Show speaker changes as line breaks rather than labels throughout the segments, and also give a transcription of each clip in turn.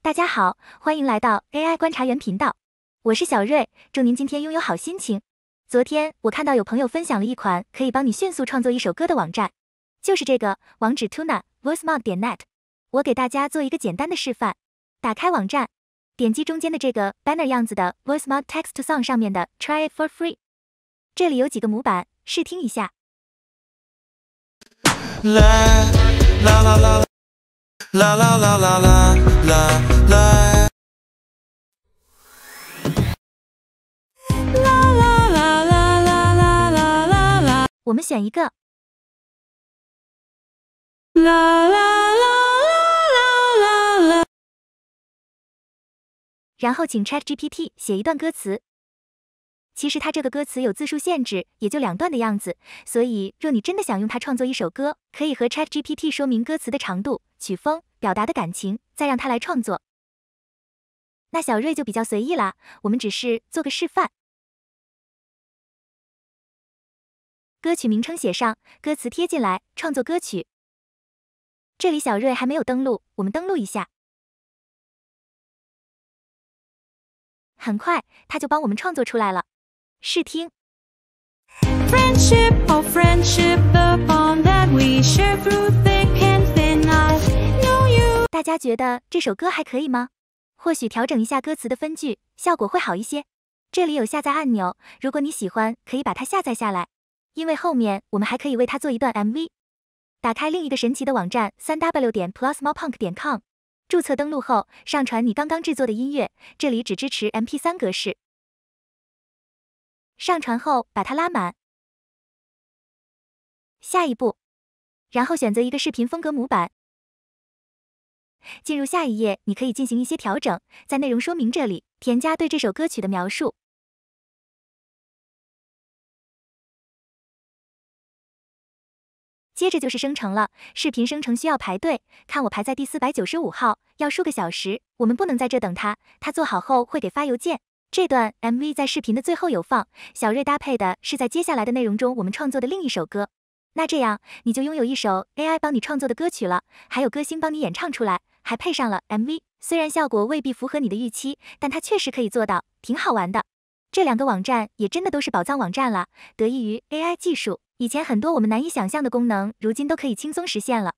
大家好，欢迎来到 AI 观察员频道，我是小瑞，祝您今天拥有好心情。昨天我看到有朋友分享了一款可以帮你迅速创作一首歌的网站，就是这个网址 tuna voicemod 点 net。我给大家做一个简单的示范，打开网站，点击中间的这个 banner 样子的 voicemod text song 上面的 try it for free。这里有几个模板，试听一下。啦啦啦啦啦啦啦！啦啦啦啦啦啦啦啦！我们选一个。啦啦啦啦啦啦啦啦！然后请 Chat GPT 写一段歌词。其实它这个歌词有字数限制，也就两段的样子。所以，若你真的想用它创作一首歌，可以和 Chat GPT 说明歌词的长度、曲风、表达的感情，再让它来创作。那小瑞就比较随意啦，我们只是做个示范。歌曲名称写上，歌词贴进来，创作歌曲。这里小瑞还没有登录，我们登录一下。很快，它就帮我们创作出来了。试听。大家觉得这首歌还可以吗？或许调整一下歌词的分句，效果会好一些。这里有下载按钮，如果你喜欢，可以把它下载下来。因为后面我们还可以为它做一段 MV。打开另一个神奇的网站，三 W 点 plus m o punk 点 com，注册登录后，上传你刚刚制作的音乐，这里只支持 M P 三格式。上传后把它拉满，下一步，然后选择一个视频风格模板，进入下一页，你可以进行一些调整，在内容说明这里添加对这首歌曲的描述。接着就是生成了，视频生成需要排队，看我排在第四百九十五号，要数个小时，我们不能在这等他，他做好后会给发邮件。这段 MV 在视频的最后有放，小瑞搭配的是在接下来的内容中我们创作的另一首歌。那这样你就拥有一首 AI 帮你创作的歌曲了，还有歌星帮你演唱出来，还配上了 MV。虽然效果未必符合你的预期，但它确实可以做到，挺好玩的。这两个网站也真的都是宝藏网站了。得益于 AI 技术，以前很多我们难以想象的功能，如今都可以轻松实现了。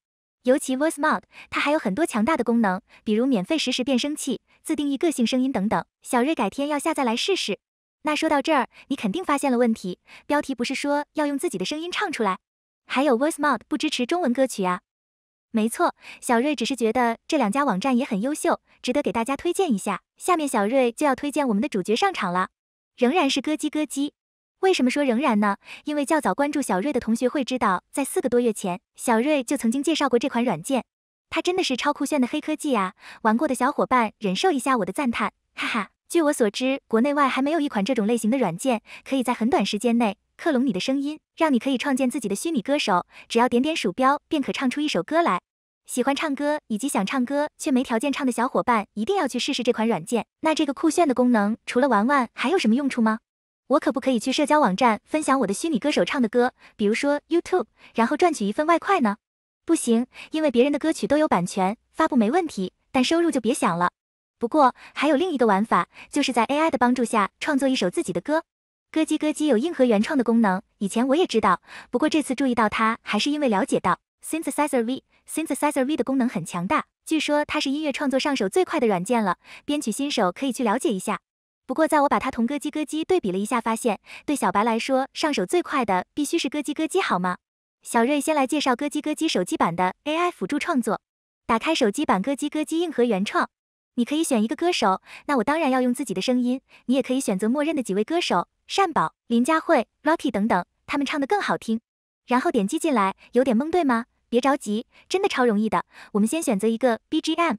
尤其 Voice Mod，它还有很多强大的功能，比如免费实时变声器、自定义个性声音等等。小瑞改天要下载来试试。那说到这儿，你肯定发现了问题：标题不是说要用自己的声音唱出来？还有 Voice Mod 不支持中文歌曲啊？没错，小瑞只是觉得这两家网站也很优秀，值得给大家推荐一下。下面小瑞就要推荐我们的主角上场了，仍然是歌姬歌姬。为什么说仍然呢？因为较早关注小瑞的同学会知道，在四个多月前，小瑞就曾经介绍过这款软件，它真的是超酷炫的黑科技啊！玩过的小伙伴忍受一下我的赞叹，哈哈。据我所知，国内外还没有一款这种类型的软件，可以在很短时间内克隆你的声音，让你可以创建自己的虚拟歌手，只要点点鼠标便可唱出一首歌来。喜欢唱歌以及想唱歌却没条件唱的小伙伴，一定要去试试这款软件。那这个酷炫的功能，除了玩玩还有什么用处吗？我可不可以去社交网站分享我的虚拟歌手唱的歌，比如说 YouTube，然后赚取一份外快呢？不行，因为别人的歌曲都有版权，发布没问题，但收入就别想了。不过还有另一个玩法，就是在 AI 的帮助下创作一首自己的歌。歌姬歌姬有硬核原创的功能，以前我也知道，不过这次注意到它，还是因为了解到 Synthesizer V。Synthesizer V 的功能很强大，据说它是音乐创作上手最快的软件了，编曲新手可以去了解一下。不过，在我把它同歌姬歌姬对比了一下，发现对小白来说，上手最快的必须是歌姬歌姬，好吗？小瑞先来介绍歌姬歌姬手机版的 AI 辅助创作。打开手机版歌姬歌姬硬核原创，你可以选一个歌手，那我当然要用自己的声音。你也可以选择默认的几位歌手，善宝、林佳慧、Rocky 等等，他们唱的更好听。然后点击进来，有点懵，对吗？别着急，真的超容易的。我们先选择一个 BGM，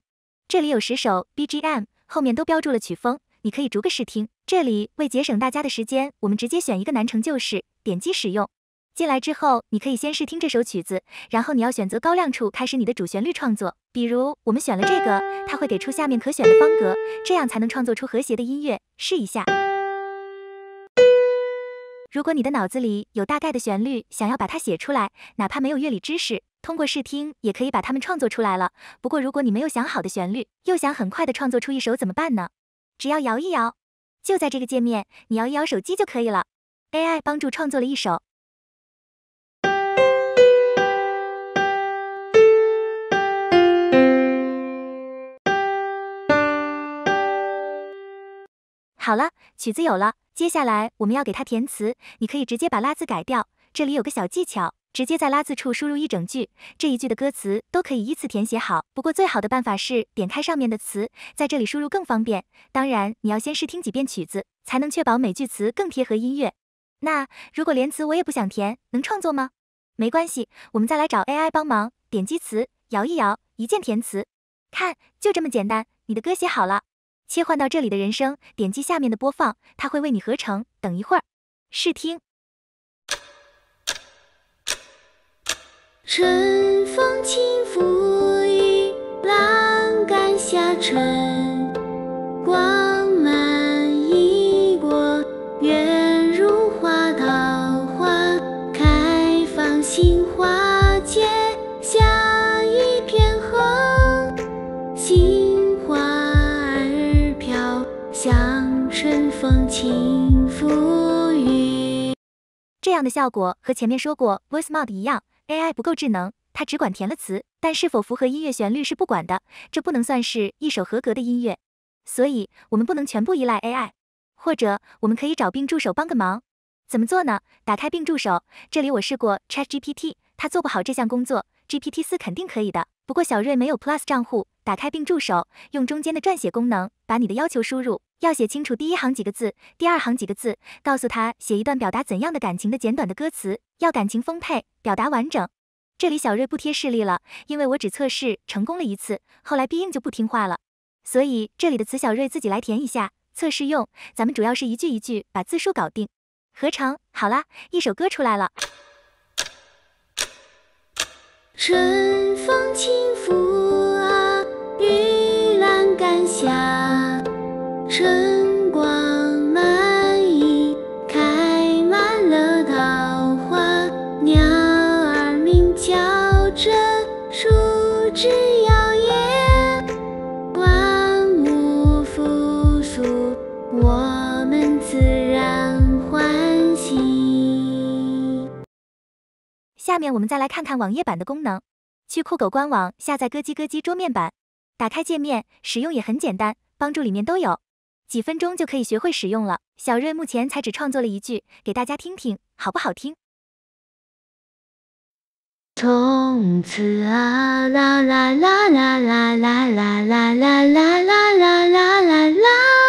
这里有十首 BGM，后面都标注了曲风。你可以逐个试听，这里为节省大家的时间，我们直接选一个难成旧事，点击使用。进来之后，你可以先试听这首曲子，然后你要选择高亮处开始你的主旋律创作。比如我们选了这个，它会给出下面可选的方格，这样才能创作出和谐的音乐。试一下。如果你的脑子里有大概的旋律，想要把它写出来，哪怕没有乐理知识，通过试听也可以把它们创作出来了。不过如果你没有想好的旋律，又想很快的创作出一首怎么办呢？只要摇一摇，就在这个界面，你摇一摇手机就可以了。AI 帮助创作了一首。好了，曲子有了，接下来我们要给它填词。你可以直接把“拉”字改掉，这里有个小技巧。直接在拉字处输入一整句，这一句的歌词都可以依次填写好。不过最好的办法是点开上面的词，在这里输入更方便。当然，你要先试听几遍曲子，才能确保每句词更贴合音乐。那如果连词我也不想填，能创作吗？没关系，我们再来找 AI 帮忙。点击词，摇一摇，一键填词，看，就这么简单，你的歌写好了。切换到这里的人声，点击下面的播放，它会为你合成。等一会儿，试听。春风轻拂雨，栏杆下春光满衣过，远如画桃花开放，杏花节下一片红，杏花儿飘，像春风轻拂雨。这样的效果和前面说过 voice mod 一样。AI 不够智能，它只管填了词，但是否符合音乐旋律是不管的，这不能算是一首合格的音乐。所以，我们不能全部依赖 AI，或者我们可以找并助手帮个忙。怎么做呢？打开并助手，这里我试过 Chat GPT，它做不好这项工作，GPT 四肯定可以的。不过小瑞没有 Plus 账户。打开并助手，用中间的撰写功能，把你的要求输入。要写清楚第一行几个字，第二行几个字，告诉他写一段表达怎样的感情的简短的歌词，要感情丰沛，表达完整。这里小瑞不贴示例了，因为我只测试成功了一次，后来必应就不听话了。所以这里的词小瑞自己来填一下，测试用。咱们主要是一句一句把字数搞定。合成好啦，一首歌出来了。春风轻。面我们再来看看网页版的功能。去酷狗官网下载“歌姬歌姬桌面版，打开界面，使用也很简单，帮助里面都有，几分钟就可以学会使用了。小瑞目前才只创作了一句，给大家听听好不好听？从此啊啦啦啦啦啦啦啦啦啦啦啦啦啦啦。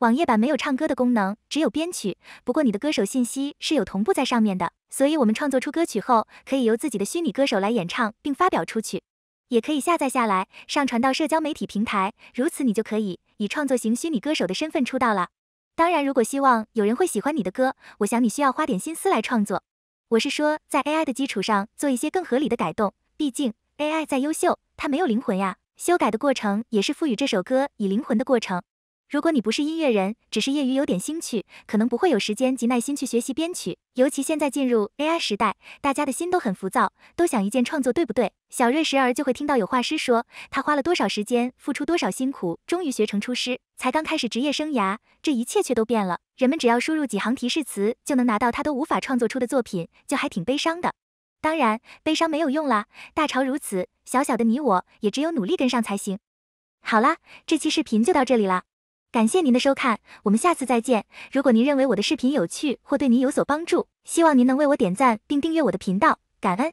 网页版没有唱歌的功能，只有编曲。不过你的歌手信息是有同步在上面的，所以我们创作出歌曲后，可以由自己的虚拟歌手来演唱并发表出去，也可以下载下来上传到社交媒体平台。如此，你就可以以创作型虚拟歌手的身份出道了。当然，如果希望有人会喜欢你的歌，我想你需要花点心思来创作。我是说，在 AI 的基础上做一些更合理的改动。毕竟 AI 再优秀，它没有灵魂呀。修改的过程也是赋予这首歌以灵魂的过程。如果你不是音乐人，只是业余有点兴趣，可能不会有时间及耐心去学习编曲。尤其现在进入 AI 时代，大家的心都很浮躁，都想一键创作，对不对？小瑞时而就会听到有画师说，他花了多少时间，付出多少辛苦，终于学成出师，才刚开始职业生涯，这一切却都变了。人们只要输入几行提示词，就能拿到他都无法创作出的作品，就还挺悲伤的。当然，悲伤没有用啦，大潮如此，小小的你我也只有努力跟上才行。好啦，这期视频就到这里了。感谢您的收看，我们下次再见。如果您认为我的视频有趣或对您有所帮助，希望您能为我点赞并订阅我的频道，感恩。